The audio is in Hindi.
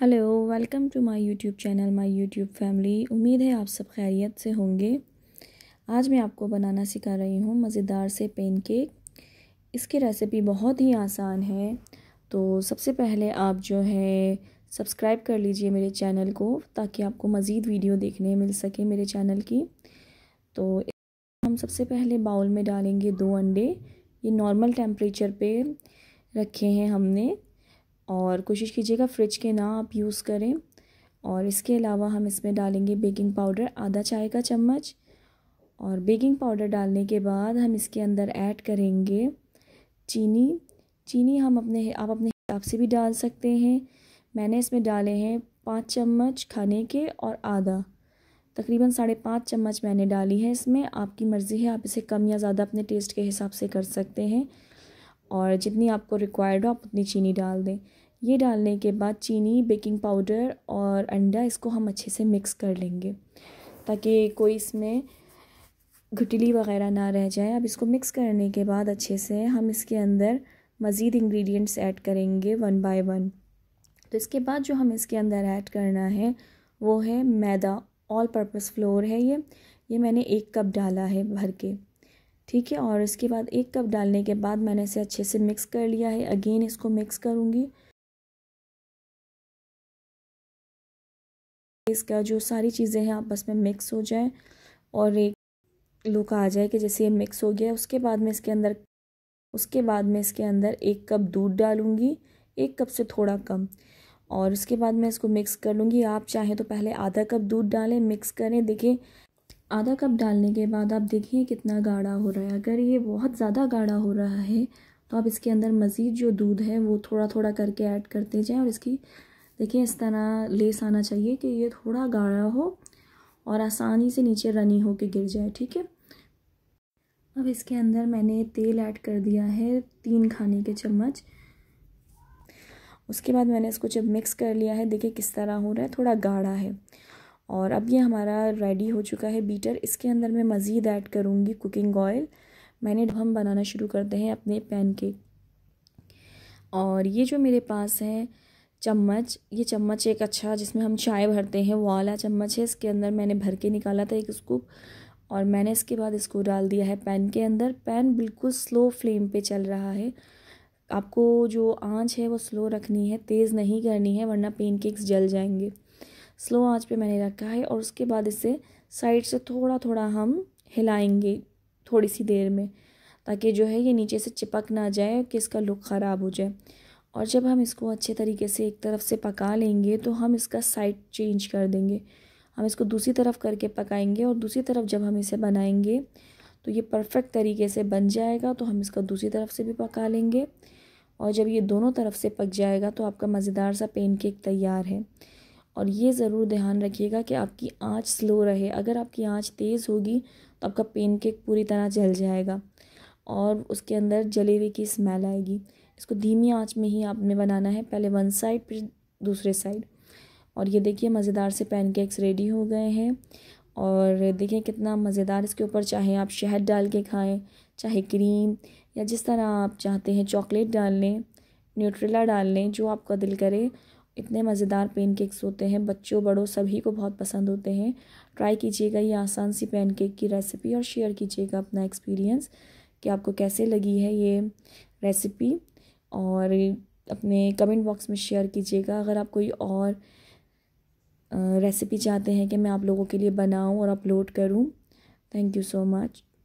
hello welcome to my YouTube channel my YouTube family उम्मीद है आप सब खैरियत से होंगे आज मैं आपको बनाना सिखा रही हूँ मज़ेदार से पेन केक इसकी रेसिपी बहुत ही आसान है तो सबसे पहले आप जो है सब्सक्राइब कर लीजिए मेरे चैनल को ताकि आपको मज़ीद वीडियो देखने मिल सके मेरे चैनल की तो हम सबसे पहले बाउल में डालेंगे दो अंडे ये नॉर्मल टेम्परेचर पे रखे हैं हमने और कोशिश कीजिएगा फ्रिज के ना आप यूज़ करें और इसके अलावा हम इसमें डालेंगे बेकिंग पाउडर आधा चाय का चम्मच और बेकिंग पाउडर डालने के बाद हम इसके अंदर ऐड करेंगे चीनी चीनी हम अपने आप अपने हिसाब से भी डाल सकते हैं मैंने इसमें डाले हैं पाँच चम्मच खाने के और आधा तकरीबन साढ़े पाँच चम्मच मैंने डाली है इसमें आपकी मर्ज़ी है आप इसे कम या ज़्यादा अपने टेस्ट के हिसाब से कर सकते हैं और जितनी आपको रिक्वायर्ड हो आप उतनी चीनी डाल दें ये डालने के बाद चीनी बेकिंग पाउडर और अंडा इसको हम अच्छे से मिक्स कर लेंगे ताकि कोई इसमें घुटली वगैरह ना रह जाए अब इसको मिक्स करने के बाद अच्छे से हम इसके अंदर मज़ीद इंग्रेडिएंट्स ऐड करेंगे वन बाय वन तो इसके बाद जो हम इसके अंदर ऐड करना है वो है मैदा ऑल पर्पज़ फ्लोर है ये ये मैंने एक कप डाला है भर के ठीक है और इसके बाद एक कप डालने के बाद मैंने इसे अच्छे से मिक्स कर लिया है अगेन इसको मिक्स करूँगी इसका जो सारी चीज़ें हैं आपस में मिक्स हो जाए और एक लुक आ जाए कि जैसे ये मिक्स हो गया उसके बाद में इसके अंदर उसके बाद में इसके अंदर एक कप दूध डालूँगी एक कप से थोड़ा कम और उसके बाद मैं इसको मिक्स कर लूँगी आप चाहें तो पहले आधा कप दूध डालें मिक्स करें देखें आधा कप डालने के बाद आप देखिए कितना गाढ़ा हो रहा है अगर ये बहुत ज़्यादा गाढ़ा हो रहा है तो आप इसके अंदर मज़ीद जो दूध है वो थोड़ा थोड़ा करके ऐड करते जाएं और इसकी देखिए इस तरह लेस आना चाहिए कि ये थोड़ा गाढ़ा हो और आसानी से नीचे रनी हो के गिर जाए ठीक है अब इसके अंदर मैंने तेल ऐड कर दिया है तीन खाने के चम्मच उसके बाद मैंने इसको जब मिक्स कर लिया है देखिए किस तरह हो रहा है थोड़ा गाढ़ा है और अब ये हमारा रेडी हो चुका है बीटर इसके अंदर मैं मज़ीद ऐड करूँगी कुकिंग ऑयल मैंने हम बनाना शुरू करते हैं अपने पैन केक और ये जो मेरे पास है चम्मच ये चम्मच एक अच्छा जिसमें हम चाय भरते हैं वो वाला चम्मच है इसके अंदर मैंने भर के निकाला था एक स्कूप और मैंने इसके बाद इसको डाल दिया है पैन के अंदर पैन बिल्कुल स्लो फ्लेम पे चल रहा है आपको जो आंच है वो स्लो रखनी है तेज़ नहीं करनी है वरना पेन केक्स जल जाएंगे स्लो आंच पे मैंने रखा है और उसके बाद इसे साइड से थोड़ा थोड़ा हम हिलाएंगे थोड़ी सी देर में ताकि जो है ये नीचे से चिपक ना जाए कि इसका लुक ख़राब हो जाए और जब हम इसको अच्छे तरीके से एक तरफ से पका लेंगे तो हम इसका साइड चेंज कर देंगे हम इसको दूसरी तरफ करके पकाएंगे और दूसरी तरफ जब हम इसे बनाएंगे तो ये परफेक्ट तरीके से बन जाएगा तो हम इसका दूसरी तरफ से भी पका लेंगे और जब ये दोनों तरफ से पक जाएगा तो आपका मज़ेदार सा पेन केक तैयार है और ये ज़रूर ध्यान रखिएगा कि आपकी आँच स्लो रहे अगर आपकी आँच तेज़ होगी तो आपका पेन केक पूरी तरह जल जाएगा और उसके अंदर जले हुए की स्मेल आएगी इसको धीमी आँच में ही आपने बनाना है पहले वन साइड फिर दूसरे साइड और ये देखिए मज़ेदार से पैनकेक्स रेडी हो गए हैं और देखिए कितना मज़ेदार इसके ऊपर चाहे आप शहद डाल के खाएं चाहे क्रीम या जिस तरह आप चाहते हैं चॉकलेट डाल लें न्यूट्रेला डाल लें जो आपका दिल करे इतने मज़ेदार पेनकेक्स होते हैं बच्चों बड़ों सभी को बहुत पसंद होते हैं ट्राई कीजिएगा ये आसान सी पेनकेक की रेसिपी और शेयर कीजिएगा अपना एक्सपीरियंस कि आपको कैसे लगी है ये रेसिपी और अपने कमेंट बॉक्स में शेयर कीजिएगा अगर आप कोई और रेसिपी चाहते हैं कि मैं आप लोगों के लिए बनाऊं और अपलोड करूं थैंक यू सो मच